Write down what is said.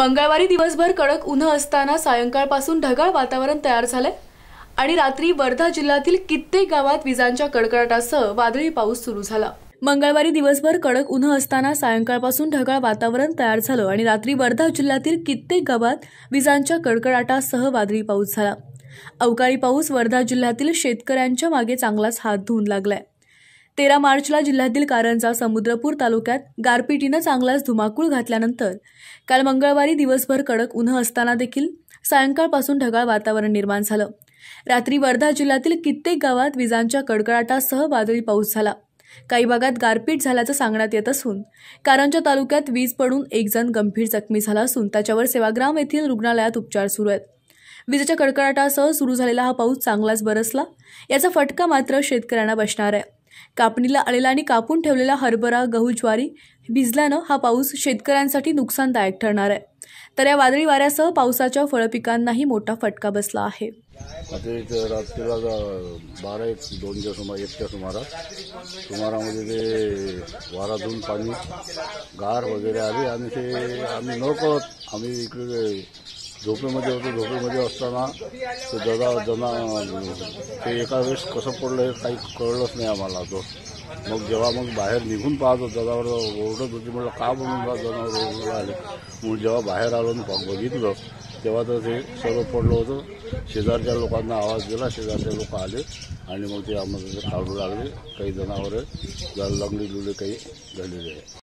मंगळवारी दिवसभर कडक उन्हं असताना सायंकाळपासून ढगाळ वातावरण तयार झालंय आणि रात्री वर्धा जिल्ह्यातील कित्येक गावात विजांच्या कडकडाटासह वादळी पाऊस सुरू झाला मंगळवारी दिवसभर कडक ऊन असताना सायंकाळपासून ढगाळ वातावरण तयार झालं आणि रात्री वर्धा जिल्ह्यातील कित्येक गावात विजांच्या कडकडाटासह वादळी पाऊस झाला अवकाळी पाऊस वर्धा जिल्ह्यातील शेतकऱ्यांच्या मागे चांगलाच हात धुवून लागलाय तेरा मार्चला जिल्ह्यातील कारंजा समुद्रपूर तालुक्यात गारपिटीनं चांगलाच धुमाकूळ घातल्यानंतर काल मंगळवारी दिवसभर कडक उन्हं असताना देखील सायंकाळपासून ढगाळ वातावरण निर्माण झालं रात्री वर्धा जिल्ह्यातील कित्येक गावात विजांच्या कडकडाटासह वादळी पाऊस झाला काही भागात गारपीट झाल्याचं सांगण्यात येत असून कारंजा तालुक्यात वीज पडून एक जण गंभीर जखमी झाला असून त्याच्यावर सेवाग्राम येथील रुग्णालयात उपचार सुरू आहेत विजेच्या कडकडाटासह सुरू झालेला हा पाऊस चांगलाच बरसला याचा फटका मात्र शेतकऱ्यांना बसणार आहे कापणीला आलेला आणि कापून ठेवलेला हरभरा गहू ज्वारी भिजल्यानं हा पाऊस शेतकऱ्यांसाठी नुकसानदायक ठरणार आहे तर या वादळी वाऱ्यासह पावसाच्या फळपिकांनाही मोठा फटका बसला आहे रात्रीला बारा एक दोनच्या सुमार एकच्या सुमारास सुमारामध्ये ते पाणी गार वगैरे आले आणि ते आम्ही नको आम्ही इकडे झोपेमध्ये होतो झोपेमध्ये असताना ते ददा जना ते एका वेळेस कसं पडलं हे काही कळलंच नाही आम्हाला तो मग जेव्हा मग बाहेर निघून पाहतो दादावर ओरडत होती म्हटलं का म्हणून जनावर आले मग जेव्हा बाहेर आलो आणि बघितलं तेव्हा तर ते सर्व पडलं होतं शेजारच्या लोकांना आवाज दिला शेजारचे लोक आले आणि मग ते आम्हाला काढू लागले काही जनावरं लंगडी लुले काही झालेले आहे